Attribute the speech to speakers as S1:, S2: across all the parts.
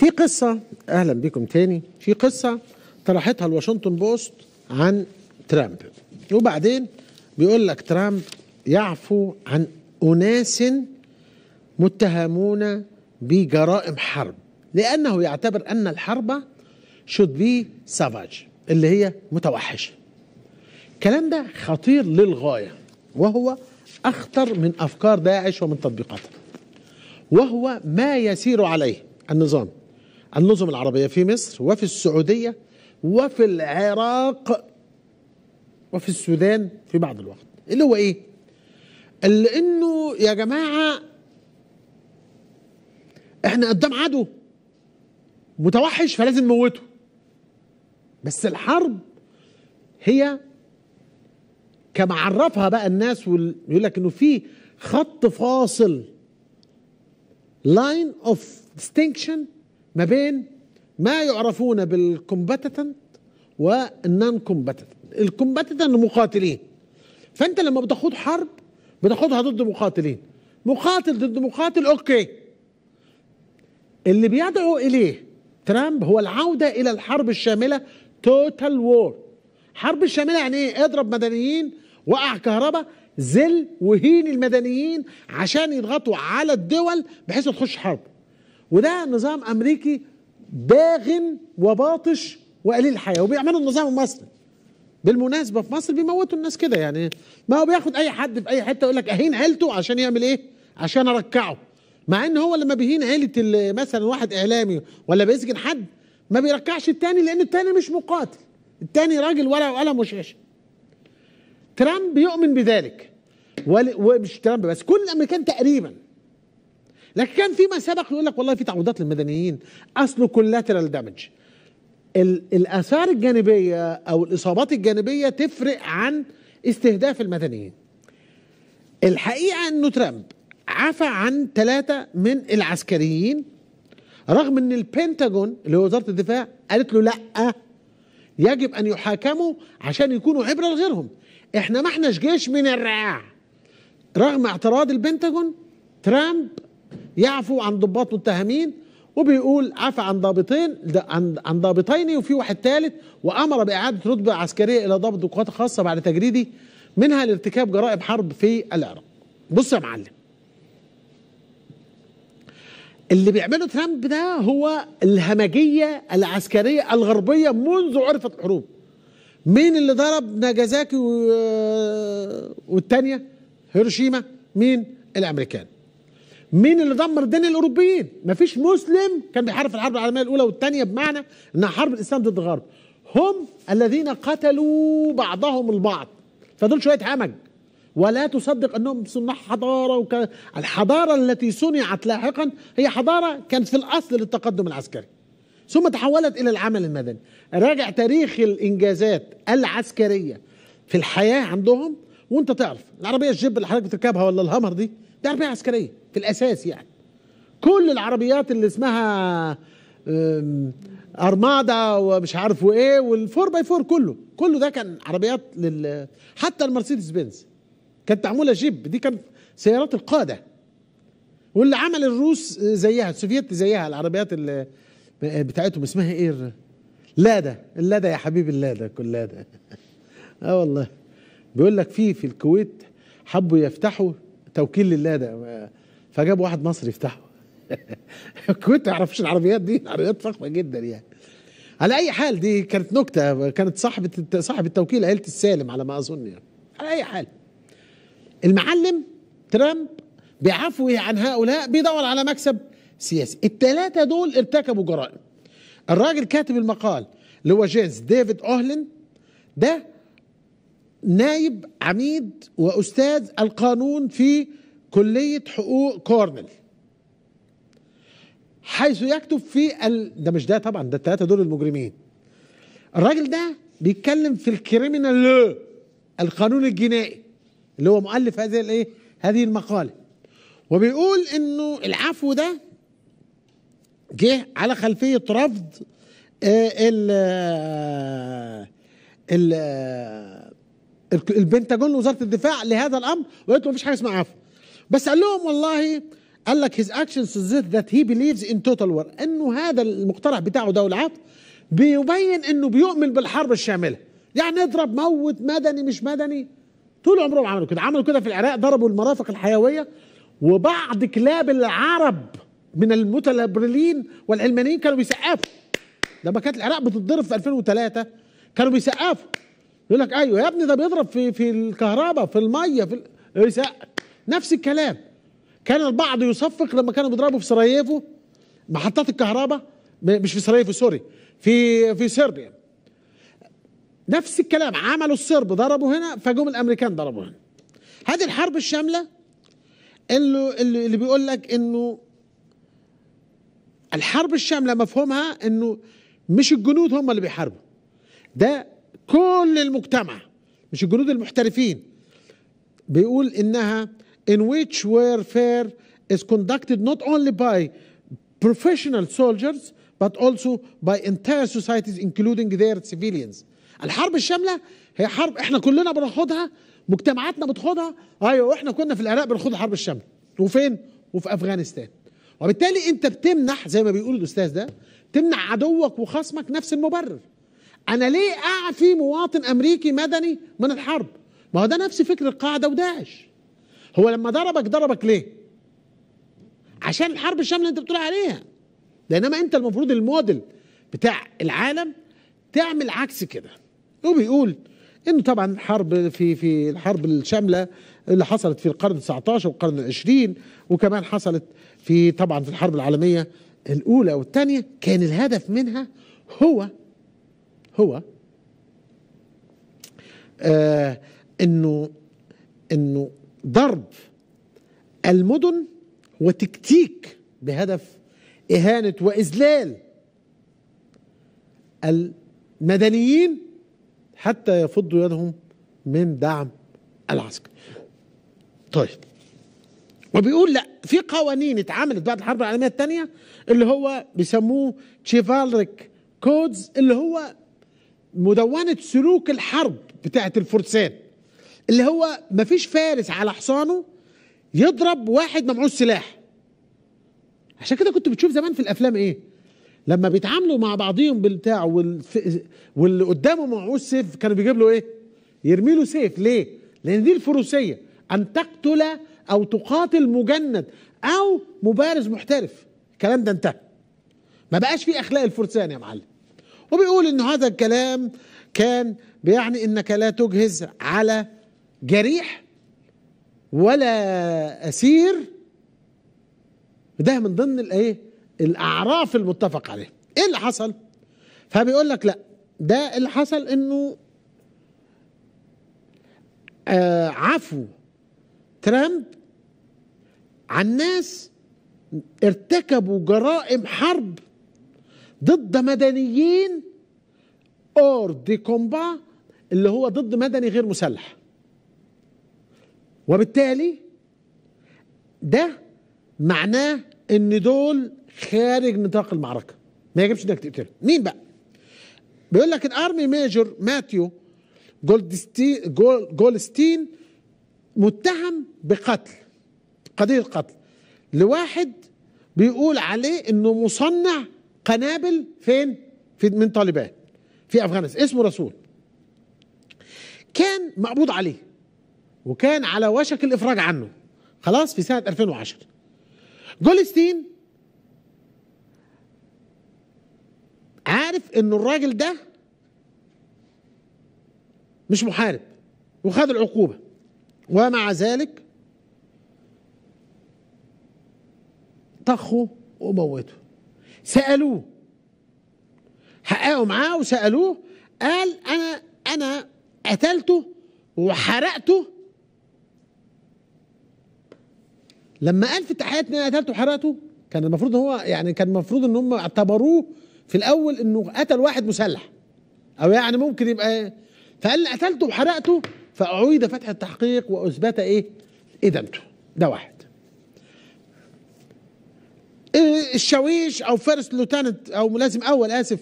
S1: في قصة أهلا بكم تاني في قصة طرحتها الواشنطن بوست عن ترامب وبعدين بيقول لك ترامب يعفو عن أناس متهمون بجرائم حرب لأنه يعتبر أن الحرب should be savage اللي هي متوحشة الكلام ده خطير للغاية وهو أخطر من أفكار داعش ومن تطبيقاته وهو ما يسير عليه النظام النظم العربية في مصر وفي السعودية وفي العراق وفي السودان في بعض الوقت اللي هو ايه اللي انه يا جماعة احنا قدام عدو متوحش فلازم نموته بس الحرب هي كما عرفها بقى الناس ويقول لك انه في خط فاصل لاين اوف distinction ما بين ما يعرفون بالكومباتنت والنان كومباتنت الكومباتنت مقاتلين فانت لما بتخوض حرب بتخوضها ضد مقاتلين مقاتل ضد مقاتل اوكي اللي بيدعو اليه ترامب هو العوده الى الحرب الشامله توتال وور حرب الشامله يعني ايه اضرب مدنيين وقع كهرباء ذل وهين المدنيين عشان يضغطوا على الدول بحيث تخش حرب وده نظام امريكي باغن وباطش وقليل الحياه وبيعملوا النظام المصري بالمناسبه في مصر بيموتوا الناس كده يعني ما هو بياخد اي حد في اي حته يقول لك اهين عيلته عشان يعمل ايه عشان اركعه مع ان هو لما بيهين عيله مثلا واحد اعلامي ولا بيسجن حد ما بيركعش التاني لان التاني مش مقاتل التاني راجل ورقه وقلم وشاشه ترامب يؤمن بذلك ومش ترامب بس كل الامريكان تقريبا لكن كان فيما سبق يقول لك والله في تعويضات للمدنيين اصله كولاترال دامج الاثار الجانبيه او الاصابات الجانبيه تفرق عن استهداف المدنيين الحقيقه انه ترامب عفى عن ثلاثه من العسكريين رغم ان البنتاجون اللي هو وزاره الدفاع قالت له لا يجب ان يحاكموا عشان يكونوا عبره لغيرهم احنا ما احناش جيش من الرعاع رغم اعتراض البنتاجون ترامب يعفو عن ضباط متهمين وبيقول عفى عن ضابطين عن ضابطين وفي واحد ثالث وامر باعاده رتبه عسكريه الى ضابط القوات الخاصه بعد تجريده منها لارتكاب جرائم حرب في العراق. بص يا معلم. اللي بيعمله ترامب ده هو الهمجيه العسكريه الغربيه منذ عرفت الحروب. مين اللي ضرب ناجازاكي آه، والثانيه؟ هيروشيما مين؟ الامريكان. مين اللي دمر الدنيا الاوروبيين ما فيش مسلم كان بيحارب في الحرب العالميه الاولى والثانيه بمعنى انها حرب الاسلام ضد الغرب هم الذين قتلوا بعضهم البعض فدول شويه همج ولا تصدق انهم صناع حضاره وك... الحضاره التي صنعت لاحقا هي حضاره كانت في الاصل للتقدم العسكري ثم تحولت الى العمل المدني راجع تاريخ الانجازات العسكريه في الحياه عندهم وانت تعرف العربيه الجيب اللي حضرتك بتركبها ولا الهامر دي دي عربيه عسكريه في الاساس يعني كل العربيات اللي اسمها ارمادا ومش عارف وايه والفور باي فور كله كله ده كان عربيات لل حتى المرسيدس بنز كانت معموله جيب دي كانت سيارات القاده واللي عمل الروس زيها السوفيت زيها العربيات اللي بتاعتهم اسمها ايه لادا اللادا يا حبيبي اللادا كل لادا اه والله بيقول لك في في الكويت حبوا يفتحوا توكيل لله ده فجاب واحد مصري يفتحه كنت ما اعرفش العربيات دي عربيات فخمه جدا يعني على اي حال دي كانت نكته كانت صاحبه صاحب التوكيل عيله السالم على ما اظن يعني على اي حال المعلم ترامب بعفوه عن هؤلاء بيدور على مكسب سياسي الثلاثه دول ارتكبوا جرائم الراجل كاتب المقال اللي هو جيز ديفيد اوهلن ده نائب عميد واستاذ القانون في كليه حقوق كورنل حيث يكتب في ال... ده مش ده طبعا ده الثلاثه دول المجرمين الراجل ده بيتكلم في الكريمنال لو القانون الجنائي اللي هو مؤلف هذه الايه هذه المقاله وبيقول انه العفو ده جه على خلفيه رفض آه، ال آه، ال آه، البنتاجون وزاره الدفاع لهذا الامر وقالت له مفيش حاجه اسمها عفو بس قال لهم والله قال لك his actions suggest that he believes in total war انه هذا المقترح بتاعه ده والعقد بيبين انه بيؤمن بالحرب الشامله يعني اضرب موت مدني مش مدني طول عمرهم عملوا كده عملوا كده في العراق ضربوا المرافق الحيويه وبعض كلاب العرب من المتلبرلين والعلمانيين كانوا بيسقفوا لما كانت العراق بتتضرب في 2003 كانوا بيسقفوا يقول لك ايوه يا ابني ده بيضرب في في الكهرباء في الميه في ال... يسقف نفس الكلام كان البعض يصفق لما كانوا بيضربوا في سراييفو محطات الكهرباء مش في سراييفو سوري في في صربيا نفس الكلام عملوا الصرب ضربوا هنا فجم الامريكان ضربوا هنا هذه الحرب الشامله اللي اللي بيقول لك انه الحرب الشامله مفهومها انه مش الجنود هم اللي بيحاربوا ده كل المجتمع مش الجنود المحترفين بيقول انها in which warfare is conducted not only by professional soldiers but also by entire societies including their civilians الحرب الشامله هي حرب احنا كلنا بناخدها مجتمعاتنا بتخوضها ايوه احنا كنا في العراق بناخد الحرب الشامله وفين وفي افغانستان وبالتالي انت بتمنح زي ما بيقول الاستاذ ده تمنع عدوك وخصمك نفس المبرر انا ليه اعفي مواطن امريكي مدني من الحرب ما هو ده نفس فكر القاعده وداعش هو لما ضربك ضربك ليه عشان الحرب الشامله انت بتقول عليها لانما انت المفروض الموديل بتاع العالم تعمل عكس كده وبيقول انه طبعا الحرب في في الحرب الشامله اللي حصلت في القرن 19 والقرن 20 وكمان حصلت في طبعا في الحرب العالميه الاولى والثانيه كان الهدف منها هو هو آه انه انه ضرب المدن وتكتيك بهدف إهانة وإذلال المدنيين حتى يفضوا يدهم من دعم العسكر طيب وبيقول لا في قوانين اتعملت بعد الحرب العالميه الثانيه اللي هو بيسموه تشيفالريك كودز اللي هو مدونه سلوك الحرب بتاعه الفرسان اللي هو مفيش فارس على حصانه يضرب واحد ما معوش سلاح عشان كده كنت بتشوف زمان في الافلام ايه لما بيتعاملوا مع بعضيهم بالبتاع والف... واللي قدامه معوش سيف كانوا بيجيب له ايه يرمي له سيف ليه لان دي الفروسيه ان تقتل او تقاتل مجند او مبارز محترف الكلام ده انتهى ما بقاش في اخلاق الفرسان يا معلم وبيقول ان هذا الكلام كان بيعني انك لا تجهز على جريح ولا اسير ده من ضمن الايه الاعراف المتفق عليها ايه اللي حصل فبيقول لك لا ده اللي حصل انه آه عفو ترامب عن ناس ارتكبوا جرائم حرب ضد مدنيين اور دي كومبا اللي هو ضد مدني غير مسلح وبالتالي ده معناه ان دول خارج نطاق المعركه ما يجبش انك تقتل مين بقى بيقول لك الارمي ميجور ماتيو جولدستي جولستين متهم بقتل قضيه قتل لواحد بيقول عليه انه مصنع قنابل فين في من طالبان في افغانستان اسمه رسول كان مقبوض عليه وكان على وشك الافراج عنه خلاص في سنه 2010 جولستين عارف ان الراجل ده مش محارب وخد العقوبه ومع ذلك طخه وموته سالوه حققوا معاه وسالوه قال انا انا قتلته وحرقته لما قال في التحيات ان انا قتلته وحرقته كان المفروض هو يعني كان المفروض ان هم اعتبروه في الاول انه قتل واحد مسلح او يعني ممكن يبقى إيه؟ فقال قتلته وحرقته فاعيد فتح التحقيق واثبت ايه ادانته ده واحد إيه الشاويش او فيرست لوتانت او ملازم اول اسف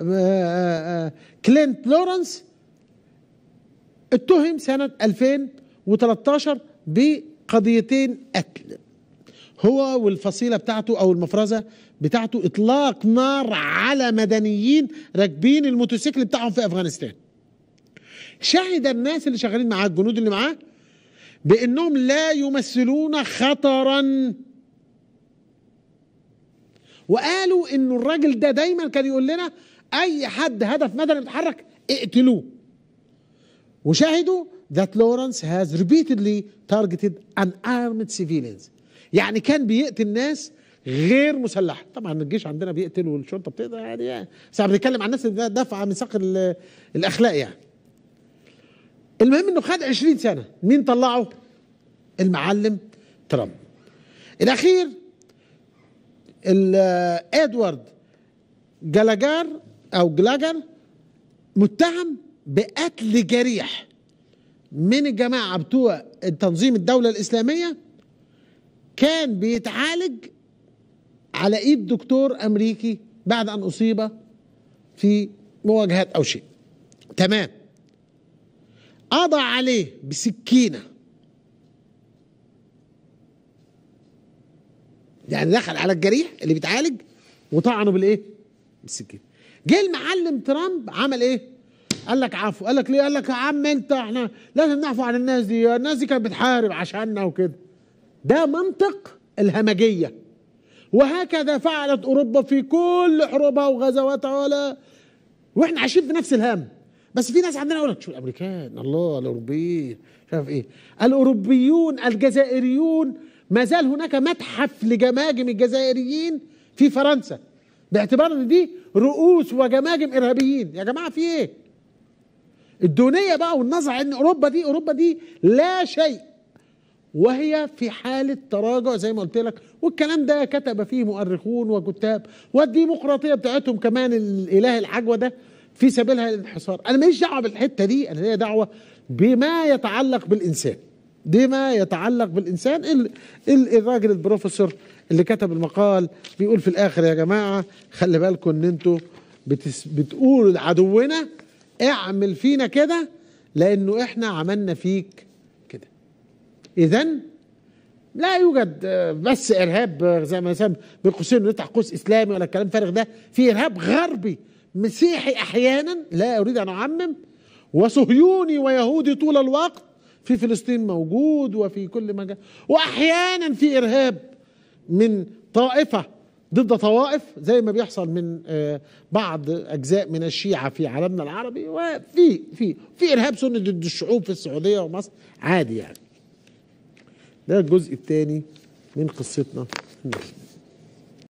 S1: آه، آه، آه، كلينت لورنس اتهم سنه 2013 ب قضيتين قتل هو والفصيله بتاعته او المفرزه بتاعته اطلاق نار على مدنيين راكبين الموتوسيكل بتاعهم في افغانستان شهد الناس اللي شغالين معاه الجنود اللي معاه بانهم لا يمثلون خطرا وقالوا انه الراجل ده دايما كان يقول لنا اي حد هدف مدني بيتحرك اقتلوه وشاهدوا that Lawrence has repeatedly targeted unarmed civilians يعني كان بيقتل ناس غير مسلحه طبعا الجيش عندنا بيقتل والشرطه بتقدر يعني بس احنا بنتكلم عن الناس اللي دافعه من ساق الاخلاق يعني المهم انه خد 20 سنه مين طلعه المعلم ترامب الاخير ادوارد جلاجار او جلاجر متهم بقتل جريح من الجماعة بتوع تنظيم الدولة الإسلامية كان بيتعالج على إيد دكتور أمريكي بعد أن أصيب في مواجهات أو شيء تمام قضى عليه بسكينة يعني دخل على الجريح اللي بيتعالج وطعنه بالإيه؟ بالسكينة جه المعلم ترامب عمل إيه؟ قال لك عفو قال لك ليه قال لك يا عم انت احنا لازم نعفو عن الناس دي الناس دي كانت بتحارب عشاننا وكده ده منطق الهمجيه وهكذا فعلت اوروبا في كل حروبها وغزواتها ولا واحنا عايشين في نفس الهم بس في ناس عندنا يقول لك شوف الامريكان الله الاوروبيين مش عارف ايه الاوروبيون الجزائريون ما زال هناك متحف لجماجم الجزائريين في فرنسا باعتبار ان دي رؤوس وجماجم ارهابيين يا جماعه في ايه الدونية بقى والنظر ان أوروبا دي أوروبا دي لا شيء وهي في حالة تراجع زي ما قلت لك والكلام ده كتب فيه مؤرخون وكتاب والديمقراطية بتاعتهم كمان الإله العجوة ده في سبيلها الانحصار أنا ماليش دعوة بالحتة دي أنا ليا دعوة بما يتعلق بالإنسان بما يتعلق بالإنسان الراجل البروفيسور اللي كتب المقال بيقول في الآخر يا جماعة خلي بالكم إن أنتوا بتقولوا لعدونا اعمل فينا كده لأنه إحنا عملنا فيك كده إذا لا يوجد بس إرهاب زي ما سمى بين قوسين نفتح قوس إسلامي ولا الكلام فارغ ده في إرهاب غربي مسيحي أحيانا لا أريد أن أعمم وصهيوني ويهودي طول الوقت في فلسطين موجود وفي كل مكان وأحيانا في إرهاب من طائفة ضد طوائف زي ما بيحصل من آه، بعض اجزاء من الشيعه في عالمنا العربي وفي في في ارهاب سني ضد الشعوب في السعوديه ومصر عادي يعني ده الجزء الثاني من قصتنا